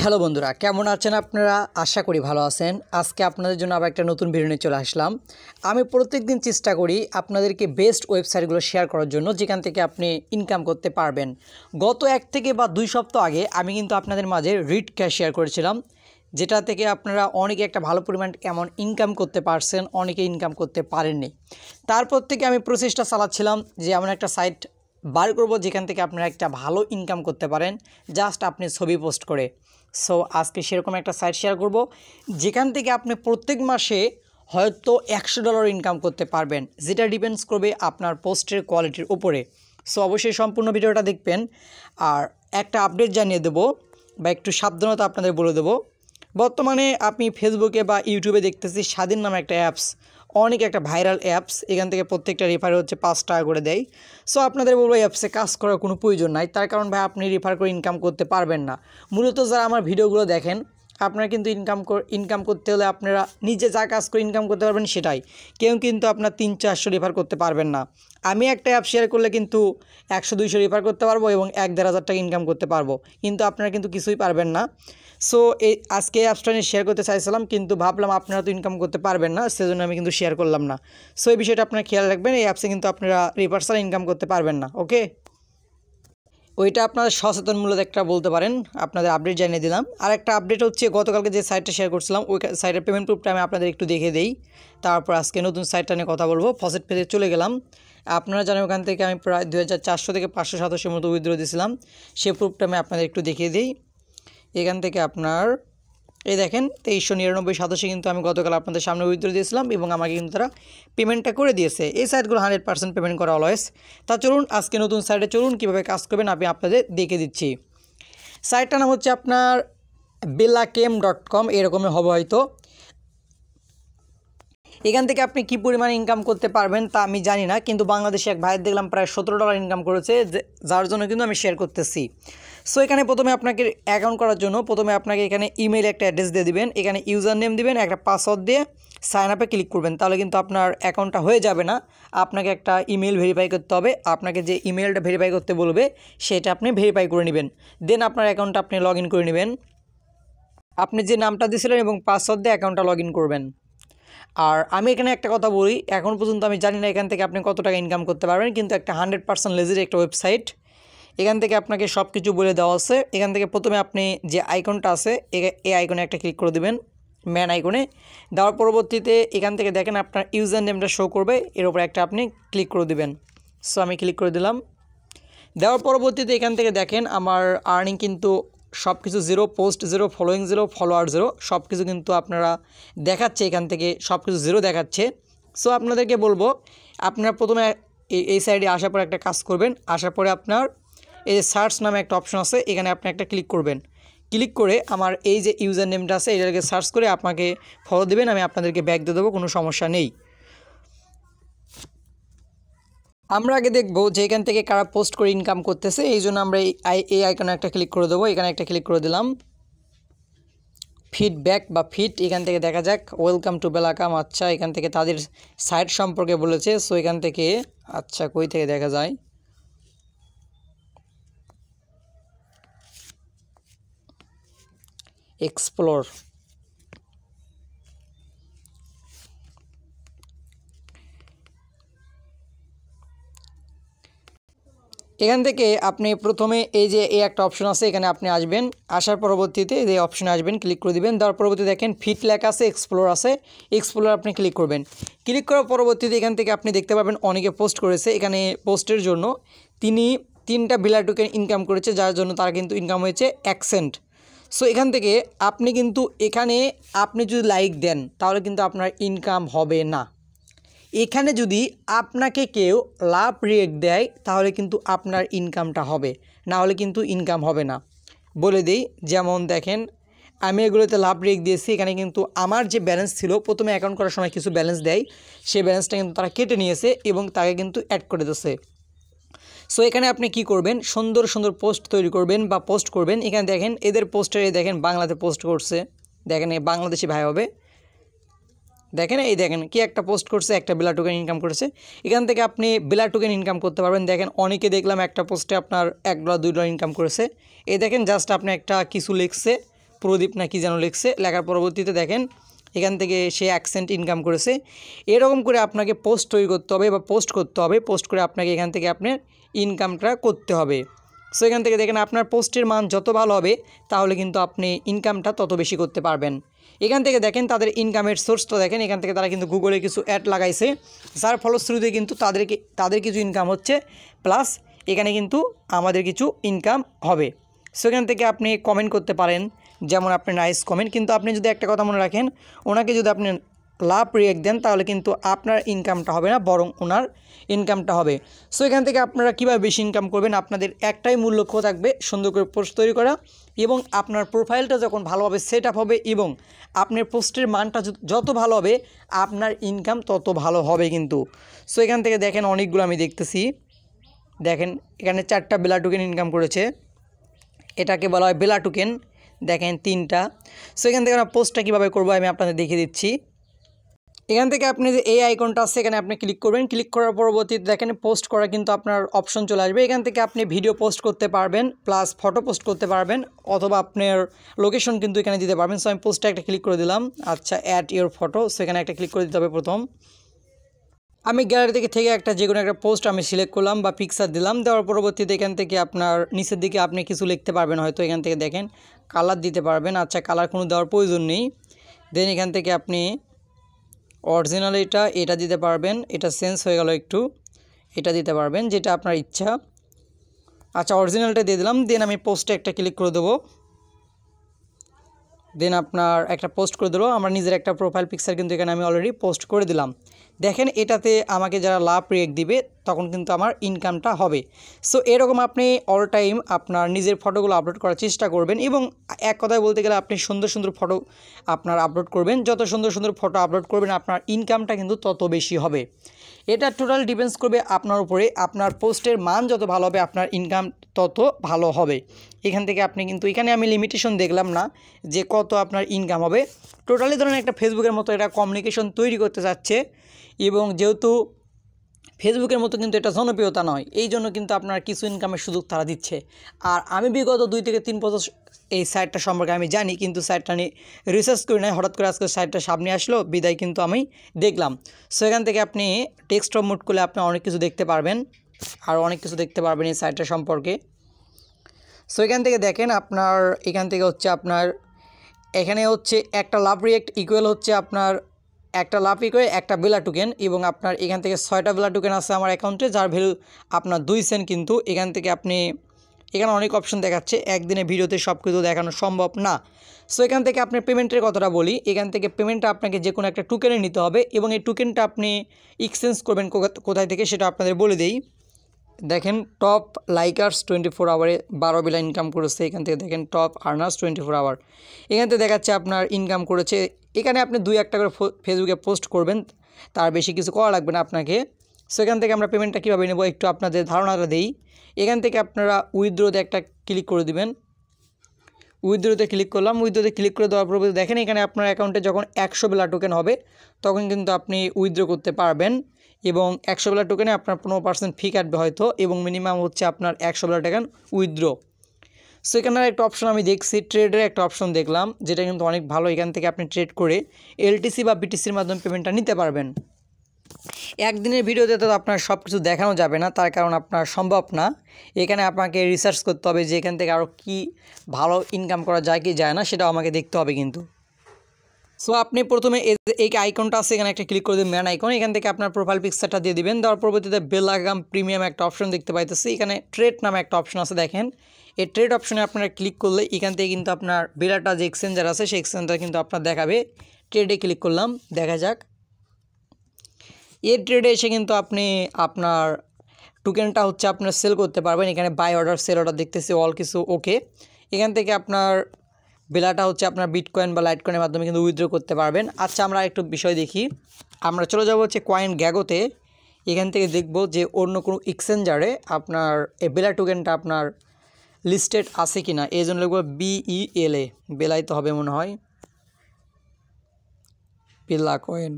hello বন্ধুরা কেমন আছেন আপনারা আশা করি ভালো আছেন আজকে আপনাদের জন্য আবার একটা নতুন ভিডিও নিয়ে চলে আসলাম আমি প্রত্যেক দিন চেষ্টা করি আপনাদেরকে বেস্ট ওয়েবসাইটগুলো শেয়ার করার জন্য যেখান থেকে আপনি ইনকাম করতে পারবেন গত এক থেকে বা দুই সপ্তাহ আগে আমি কিন্তু আপনাদের মাঝে রিড ক্যাশ শেয়ার করেছিলাম যেটা থেকে আপনারা অনেকে একটা ভালো পরিমাণ এমন ইনকাম করতে পারছেন অনেকে ইনকাম করতে পারেননি তারপর থেকে আমি প্রসেসটা চালাচ্ছিলাম যে এমন একটা সাইট বার করব যেখান থেকে আপনারা একটা ভালো ইনকাম করতে পারেন জাস্ট আপনি ছবি পোস্ট করে সো আজকে সেরকম একটা সাইট শেয়ার করব যেখান থেকে আপনি প্রত্যেক মাসে হয়তো একশো ডলার ইনকাম করতে পারবেন যেটা ডিপেন্ডস করবে আপনার পোস্টের কোয়ালিটির উপরে সো অবশ্যই সম্পূর্ণ ভিডিওটা দেখবেন আর একটা আপডেট জানিয়ে দেব বা একটু সাবধানতা আপনাদের বলে দেব বর্তমানে আপনি ফেসবুকে বা ইউটিউবে দেখতেছি স্বাধীন নামে একটা অ্যাপস অনেক একটা ভাইরাল অ্যাপস এখান থেকে প্রত্যেকটা রেফার হচ্ছে পাঁচ টাকা করে দেয় সো আপনাদের বলবো অ্যাপসে কাজ করার কোনো প্রয়োজন নাই তার কারণ ভাই আপনি রেফার করে ইনকাম করতে পারবেন না মূলত যারা আমার ভিডিওগুলো দেখেন আপনারা কিন্তু ইনকাম ইনকাম করতে হলে আপনারা নিজে যা কাজ করে ইনকাম করতে পারবেন সেটাই কেউ কিন্তু আপনার তিন চারশো রেফার করতে পারবেন না আমি একটা অ্যাপ শেয়ার করলে কিন্তু একশো দুইশো রেফার করতে পারবো এবং এক দেড় হাজার টাকা ইনকাম করতে পারবো কিন্তু আপনারা কিন্তু কিছুই পারবেন না সো এই আজকে এই অ্যাপসটা নিয়ে শেয়ার করতে চাইছিলাম কিন্তু ভাবলাম আপনারা তো ইনকাম করতে পারবেন না সেজন্য আমি কিন্তু শেয়ার করলাম না সো এই বিষয়টা আপনারা খেয়াল রাখবেন এই অ্যাপসে কিন্তু আপনারা রিপার্সাল ইনকাম করতে পারবেন না ওকে ওইটা আপনারা সচেতনমূলক একটা বলতে পারেন আপনাদের আপডেট জানিয়ে দিলাম আর একটা আপডেট হচ্ছে গতকালকে যে সাইটটা শেয়ার করছিলাম ওই সাইটের পেমেন্ট প্রুফটা আমি আপনাদের একটু দেখে দেই তারপর আজকে নতুন সাইটটা নিয়ে কথা বলবো ফসেট পেতে চলে গেলাম আপনারা জানেন ওখান থেকে আমি প্রায় দু থেকে পাঁচশো সাতাশের মতো উইথড্র দিয়েছিলাম সে প্রুফটা আমি আপনাদের একটু দেখিয়ে দিই এখান থেকে আপনার এই দেখেন তেইশশো নিরানব্বই সাতাশে কিন্তু আমি গতকাল আপনাদের সামনে উইথ দিয়েছিলাম এবং আমাকে কিন্তু তারা পেমেন্টটা করে দিয়েছে এই সাইটগুলো হান্ড্রেড পার্সেন্ট পেমেন্ট করা অলওয়েস তা চলুন আজকে নতুন সাইটে চলুন কীভাবে কাজ করবেন আমি আপনাদের দেখে দিচ্ছি সাইটটার নাম হচ্ছে আপনার বেলাকেম ডট কম এরকমই হবে হয়তো এখান থেকে আপনি কি পরিমাণ ইনকাম করতে পারবেন তা আমি জানি না কিন্তু বাংলাদেশে এক ভাইয়ের দেখলাম প্রায় সতেরো ডলার ইনকাম করেছে যার জন্য কিন্তু আমি শেয়ার করতেছি সো এখানে প্রথমে আপনাকে অ্যাকাউন্ট করার জন্য প্রথমে আপনাকে এখানে ইমেইল একটা অ্যাড্রেস দিয়ে দিবেন এখানে ইউজার নেম দিবেন একটা পাসওয়ার্ড দিয়ে সাইন আপে ক্লিক করবেন তাহলে কিন্তু আপনার অ্যাকাউন্টটা হয়ে যাবে না আপনাকে একটা ইমেল ভেরিফাই করতে হবে আপনাকে যে ইমেলটা ভেরিফাই করতে বলবে সেটা আপনি ভেরিফাই করে নেবেন দেন আপনার অ্যাকাউন্টটা আপনি লগ করে নেবেন আপনি যে নামটা দিয়েছিলেন এবং পাসওয়ার্ড দিয়ে অ্যাকাউন্টটা লগ করবেন আর আমি এখানে একটা কথা বলি এখন পর্যন্ত আমি জানি না এখান থেকে আপনি কত টাকা ইনকাম করতে পারবেন কিন্তু একটা হান্ড্রেড পার্সেন্ট লেজের একটা ওয়েবসাইট এখান থেকে আপনাকে সব কিছু বলে দেওয়া আছে এখান থেকে প্রথমে আপনি যে আইকনটা আছে এই আইকনে একটা ক্লিক করে দেবেন ম্যান আইকনে দেওয়ার পরবর্তীতে এখান থেকে দেখেন আপনার ইউজার নেমটা শো করবে এর উপরে একটা আপনি ক্লিক করে দেবেন সো আমি ক্লিক করে দিলাম দেওয়ার পরবর্তীতে এখান থেকে দেখেন আমার আর্নিং কিন্তু সব কিছু zero post zero following zero follower zero সব কিছু কিন্তু আপনারা দেখাচ্ছে এখান থেকে সব কিছু জিরো দেখাচ্ছে সো আপনাদেরকে বলবো আপনারা প্রথমে এই সাইডে আসার পর একটা কাজ করবেন আসার পরে আপনার এই যে সার্চ নামে একটা অপশন আছে এখানে আপনি একটা ক্লিক করবেন ক্লিক করে আমার এই যে ইউজার নেমটা আছে এটাকে সার্চ করে আপনাকে ফলো দেবেন আমি আপনাদেরকে ব্যাক দিয়ে দেবো কোনো সমস্যা নেই আমরা আগে দেখবো যে এখান থেকে কারা পোস্ট করে ইনকাম করতেছে এই জন্য আমরা এই আইকনে একটা ক্লিক করে দেবো এখানে একটা ক্লিক করে দিলাম ফিডব্যাক বা ফিট এখান থেকে দেখা যাক ওয়েলকাম টু বেলাকাম আচ্ছা এখান থেকে তাদের সাইট সম্পর্কে বলেছে সো এখান থেকে আচ্ছা কই থেকে দেখা যায় এক্সপ্লোর এখান থেকে আপনি প্রথমে এই যে এই একটা অপশন আছে এখানে আপনি আসবেন আসার পরবর্তীতে এই অপশনে আসবেন ক্লিক করে দিবেন তার পরবর্তী দেখেন ফিট লেখা আছে এক্সপ্লোর আছে এক্সপ্লোর আপনি ক্লিক করবেন ক্লিক করার পরবর্তীতে এখান থেকে আপনি দেখতে পাবেন অনেকে পোস্ট করেছে এখানে পোস্টের জন্য তিনি তিনটা বিলার টোকেন ইনকাম করেছে যার জন্য তার কিন্তু ইনকাম হয়েছে অ্যাকসেন্ট সো এখান থেকে আপনি কিন্তু এখানে আপনি যদি লাইক দেন তাহলে কিন্তু আপনার ইনকাম হবে না এখানে যদি আপনাকে কেউ লাভ রেক দেয় তাহলে কিন্তু আপনার ইনকামটা হবে না হলে কিন্তু ইনকাম হবে না বলে দিই যেমন দেখেন আমি এগুলোতে লাভ রেক দিয়েছি এখানে কিন্তু আমার যে ব্যালেন্স ছিল প্রথমে অ্যাকাউন্ট করার সময় কিছু ব্যালেন্স দেয় সেই ব্যালেন্সটা কিন্তু তারা কেটে নিয়েছে এবং তাকে কিন্তু অ্যাড করে দিয়েছে সো এখানে আপনি কি করবেন সুন্দর সুন্দর পোস্ট তৈরি করবেন বা পোস্ট করবেন এখানে দেখেন এদের পোস্টারে দেখেন বাংলাতে পোস্ট করছে দেখেন বাংলাদেশি ভাই হবে দেখেন এই দেখেন কি একটা পোস্ট করছে একটা বেলা টোকেন ইনকাম করেছে এখান থেকে আপনি বেলা টোকেন ইনকাম করতে পারবেন দেখেন অনেকে দেখলাম একটা পোস্টে আপনার এক ডলার দুই ডলার ইনকাম করেছে এই দেখেন জাস্ট আপনি একটা কিছু লিখছে প্রদীপ না কি যেন লিখছে লেখার পরবর্তীতে দেখেন এখান থেকে সে অ্যাকসেন্ট ইনকাম করেছে এরকম করে আপনাকে পোস্ট তৈরি করতে হবে বা পোস্ট করতে হবে পোস্ট করে আপনাকে এখান থেকে আপনার ইনকামটা করতে হবে সো এখান থেকে দেখেন আপনার পোস্টের মান যত ভালো হবে তাহলে কিন্তু আপনি ইনকামটা তত বেশি করতে পারবেন এখান থেকে দেখেন তাদের ইনকামের সোর্স তো দেখেন এখান থেকে তারা কিন্তু গুগলে কিছু অ্যাড লাগাইছে যার ফলশ্রুতি কিন্তু তাদেরকে তাদের কিছু ইনকাম হচ্ছে প্লাস এখানে কিন্তু আমাদের কিছু ইনকাম হবে সো এখান থেকে আপনি কমেন্ট করতে পারেন যেমন আপনি নাইস কমেন্ট কিন্তু আপনি যদি একটা কথা মনে রাখেন ওনাকে যদি আপনি লাভ রিয়েক দেন তাহলে কিন্তু আপনার ইনকামটা হবে না বরং ওনার ইনকামটা হবে সো এখান থেকে আপনারা কীভাবে বেশি ইনকাম করবেন আপনাদের একটাই মূল লক্ষ্য থাকবে সুন্দর করে পোস্ট তৈরি করা এবং আপনার প্রোফাইলটা যখন ভালোভাবে সেট আপ হবে এবং আপনার পোস্টের মানটা যত ভালো হবে আপনার ইনকাম তত ভালো হবে কিন্তু সো এখান থেকে দেখেন অনেকগুলো আমি দেখতেছি দেখেন এখানে চারটা বেলা টুকেন ইনকাম করেছে এটাকে বলা হয় বেলা টুকেন দেখেন তিনটা সো এখান থেকে আমরা পোস্টটা কীভাবে করবো আমি আপনাদের দেখিয়ে দিচ্ছি এখান থেকে আপনি যে এই আইকনটা আছে এখানে আপনি ক্লিক করবেন ক্লিক করার পরবর্তীতে দেখেন পোস্ট করা কিন্তু আপনার অপশন চলে আসবে এখান থেকে আপনি ভিডিও পোস্ট করতে পারবেন প্লাস ফটো পোস্ট করতে পারবেন অথবা আপনার লোকেশন কিন্তু এখানে দিতে পারবেন সো আমি পোস্টটা একটা ক্লিক করে দিলাম আচ্ছা অ্যাড ইয়োর ফটো সো এখানে একটা ক্লিক করে দিতে হবে প্রথম আমি গ্যালারি থেকে থেকে একটা যে কোনো একটা পোস্ট আমি সিলেক্ট করলাম বা পিকচার দিলাম দেওয়ার পরবর্তীতে এখান থেকে আপনার নিচের দিকে আপনি কিছু লিখতে পারবেন হয়তো এখান থেকে দেখেন কালার দিতে পারবেন আচ্ছা কালার কোনো দেওয়ার প্রয়োজন নেই দেন এখান থেকে আপনি অরিজিনাল এটা এটা দিতে পারবেন এটা চেঞ্জ হয়ে গেল একটু এটা দিতে পারবেন যেটা আপনার ইচ্ছা আচ্ছা অরিজিনালটা দিয়ে দিলাম দেন আমি পোস্টে একটা ক্লিক করে দেবো দেন আপনার একটা পোস্ট করে দেবো আমার নিজের একটা প্রোফাইল পিকচার কিন্তু এখানে আমি অলরেডি পোস্ট করে দিলাম দেখেন এটাতে আমাকে যারা লাভ রেক দিবে তখন কিন্তু আমার ইনকামটা হবে সো এরকম আপনি অল টাইম আপনার নিজের ফটোগুলো আপলোড করার চেষ্টা করবেন এবং এক কথায় বলতে গেলে আপনি সুন্দর সুন্দর ফটো আপনার আপলোড করবেন যত সুন্দর সুন্দর ফটো আপলোড করবেন আপনার ইনকামটা কিন্তু তত বেশি হবে এটা টোটাল ডিপেন্ডস করবে আপনার উপরে আপনার পোস্টের মান যত ভালো হবে আপনার ইনকাম তত ভালো হবে এখান থেকে আপনি কিন্তু এখানে আমি লিমিটেশন দেখলাম না যে কত আপনার ইনকাম হবে টোটালি ধরেন একটা ফেসবুকের মতো এটা কমিউনিকেশন তৈরি করতে চাচ্ছে এবং যেহেতু ফেসবুকের মতো কিন্তু এটা জনপ্রিয়তা নয় এই জন্য কিন্তু আপনার কিছু ইনকামের সুযোগ তারা দিচ্ছে আর আমি বিগত দুই থেকে তিন বছর এই সাইটটা সম্পর্কে আমি জানি কিন্তু সাইটটা আমি রিসার্চ করি নাই হঠাৎ করে আজকে সাইটটা সামনে আসলো বিদায় কিন্তু আমি দেখলাম সো এখান থেকে আপনি টেক্সট মুট করলে আপনি অনেক কিছু দেখতে পারবেন আর অনেক কিছু দেখতে পারবেন এই সাইটটা সম্পর্কে সো এখান থেকে দেখেন আপনার এখান থেকে হচ্ছে আপনার এখানে হচ্ছে একটা লাভ রিয়েক্ট ইকুয়াল হচ্ছে আপনার একটা লাপি করে একটা বেলা টোকেন এবং আপনার এখান থেকে ছয়টা বেলা টোকেন আছে আমার অ্যাকাউন্টে যার ভ্যালু আপনার দুই সেন্ট কিন্তু এখান থেকে আপনি এখানে অনেক অপশন দেখাচ্ছে একদিনে ভিডিওতে সব কিছু দেখানো সম্ভব না সো এখান থেকে আপনার পেমেন্টের কথাটা বলি এখান থেকে পেমেন্টটা আপনাকে যে কোনো একটা টুকেনে নিতে হবে এবং এই টুকেনটা আপনি এক্সচেঞ্জ করবেন কোথায় থেকে সেটা আপনাদের বলে দিই দেখেন টপ লাইকার্স টোয়েন্টি ফোর আওয়ারে বারো বেলা ইনকাম করেছে এখান থেকে দেখেন top earners twenty four hour এখান থেকে দেখাচ্ছে আপনার ইনকাম করেছে এখানে আপনি দুই একটা করে ফেসবুকে পোস্ট করবেন তার বেশি কিছু করা লাগবে না আপনাকে সো এখান থেকে আমরা পেমেন্টটা কীভাবে নেব একটু আপনাদের ধারণাটা দেই এখান থেকে আপনারা উইথড্রোতে একটা ক্লিক করে দিবেন উইথড্রোতে ক্লিক করলাম উইথড্রোতে ক্লিক করে দেওয়ার পর দেখেন এখানে আপনার অ্যাকাউন্টে যখন একশো বেলা টোকেন হবে তখন কিন্তু আপনি উইথড্রো করতে পারবেন এবং একশো বেলা টোকেনে আপনার পনেরো পার্সেন্ট ফি কাটবে হয়তো এবং মিনিমাম হচ্ছে আপনার একশো বেলা টোকেন উইথড্রো সো একটা অপশন আমি দেখছি ট্রেডের একটা অপশন দেখলাম যেটা কিন্তু অনেক ভালো এখান থেকে আপনি ট্রেড করে এলটিসি বা বিটিসির মাধ্যমে পেমেন্টটা নিতে পারবেন একদিনের ভিডিওতে তো আপনার সব কিছু দেখানো যাবে না তার কারণ আপনার সম্ভব না এখানে আপনাকে রিসার্চ করতে হবে যে এখান থেকে আরও কী ভালো ইনকাম করা যায় কি যায় না সেটাও আমাকে দেখতে হবে কিন্তু সো আপনি প্রথমে এই আইকনটা আছে এখানে একটা ক্লিক করে দেবেন ম্যান আইকন এখান থেকে আপনার প্রোফাইল পিকচারটা দিয়ে দেবেন দেওয়ার পরবর্তীতে বেলাগাম প্রিমিয়াম একটা অপশন দেখতে পাইতেছি এখানে ট্রেড নামে একটা অপশন আছে দেখেন এই ট্রেড অপশনে আপনারা ক্লিক করলে এখান থেকে কিন্তু আপনার বিরাটা যে এক্সচেঞ্জার আছে সেই এক্সচেঞ্জটা কিন্তু আপনার দেখাবে ট্রেডে ক্লিক করলাম দেখা যাক এর ট্রেডে এসে কিন্তু আপনি আপনার টুকেনটা হচ্ছে আপনার সেল করতে পারবেন এখানে বাই অর্ডার সেল অর্ডার দেখতেছি অল কিছু ওকে এখান থেকে আপনার বেলাটা হচ্ছে আপনার বিটকয়েন বা লাইট কয়েনের মাধ্যমে কিন্তু উইথড্র করতে পারবেন আচ্ছা আমরা একটু বিষয় দেখি আমরা চলে যাব হচ্ছে কয়েন গ্যাগোতে এখান থেকে দেখব যে অন্য কোনো এক্সচেঞ্জারে আপনার এই বেলা টুকেনটা আপনার লিস্টেড আছে কি না এই জন্য লিখব বিইএলএ e বেলাইতে হবে মনে হয় পিলা কয়েন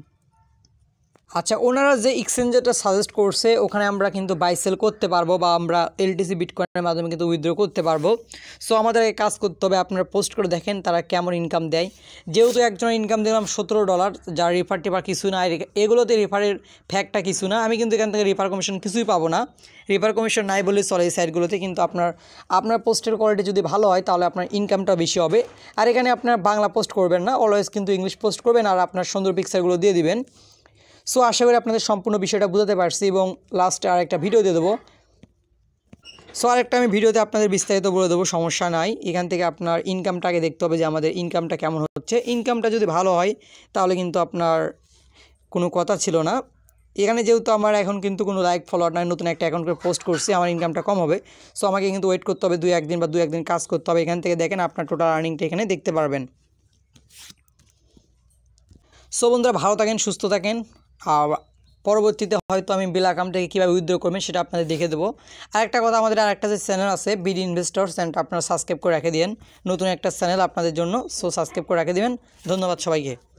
আচ্ছা ওনারা যে এক্সচেঞ্জারটা সাজেস্ট করছে ওখানে আমরা কিন্তু বাই সেল করতে পারবো বা আমরা এলটিসি বিটকয়েনের মাধ্যমে কিন্তু উইথড্র করতে পারবো সো আমাদের কাজ করতে হবে আপনারা পোস্ট করে দেখেন তারা কেমন ইনকাম দেয় যেহেতু একজনের ইনকাম দিলাম সতেরো ডলার যার রেফার টিফার কিছু না এগুলোতে রেফারের ফ্যাকটা কিছু না আমি কিন্তু এখান থেকে রেফার কমিশন কিছুই পাবো না রেফার কমিশন নাই বলে চলে এই সাইটগুলোতে কিন্তু আপনার আপনার পোস্টের কোয়ালিটি যদি ভালো হয় তাহলে আপনার ইনকামটা বেশি হবে আর এখানে আপনার বাংলা পোস্ট করবেন না অলওয়েজ কিন্তু ইংলিশ পোস্ট করবেন আর আপনার সুন্দর পিকচারগুলো দিয়ে দিবেন সো আশা করি আপনাদের সম্পূর্ণ বিষয়টা বোঝাতে পারছি এবং লাস্টে আর একটা ভিডিও দিয়ে দেবো সো আরেকটা আমি ভিডিওতে আপনাদের বিস্তারিত বলে দেবো সমস্যা নাই এখান থেকে আপনার ইনকামটাকে দেখতে হবে যে আমাদের ইনকামটা কেমন হচ্ছে ইনকামটা যদি ভালো হয় তাহলে কিন্তু আপনার কোনো কথা ছিল না এখানে যেহেতু আমার এখন কিন্তু কোনো লাইক ফলোয়ার নাই নতুন একটা অ্যাকাউন্ট করে পোস্ট করছি আমার ইনকামটা কম হবে সো আমাকে কিন্তু ওয়েট করতে হবে দুই একদিন বা দু একদিন কাজ করতে হবে এখান থেকে দেখেন আপনার টোটাল আর্নিংটা এখানে দেখতে পারবেন সো বন্ধুরা ভালো থাকেন সুস্থ থাকেন আর পরবর্তীতে হয়তো আমি বিল অ্যাকাউন্টটাকে কীভাবে উইথড্র করবেন সেটা আপনাদের দেখে দেবো আরেকটা কথা আমাদের আরেকটা যে চ্যানেল আছে বিডি ইনভেস্টর চ্যানেলটা আপনারা সাবস্ক্রাইব করে রেখে দিন নতুন একটা চ্যানেল আপনাদের জন্য সো সাবস্ক্রাইব করে রেখে দেবেন ধন্যবাদ সবাইকে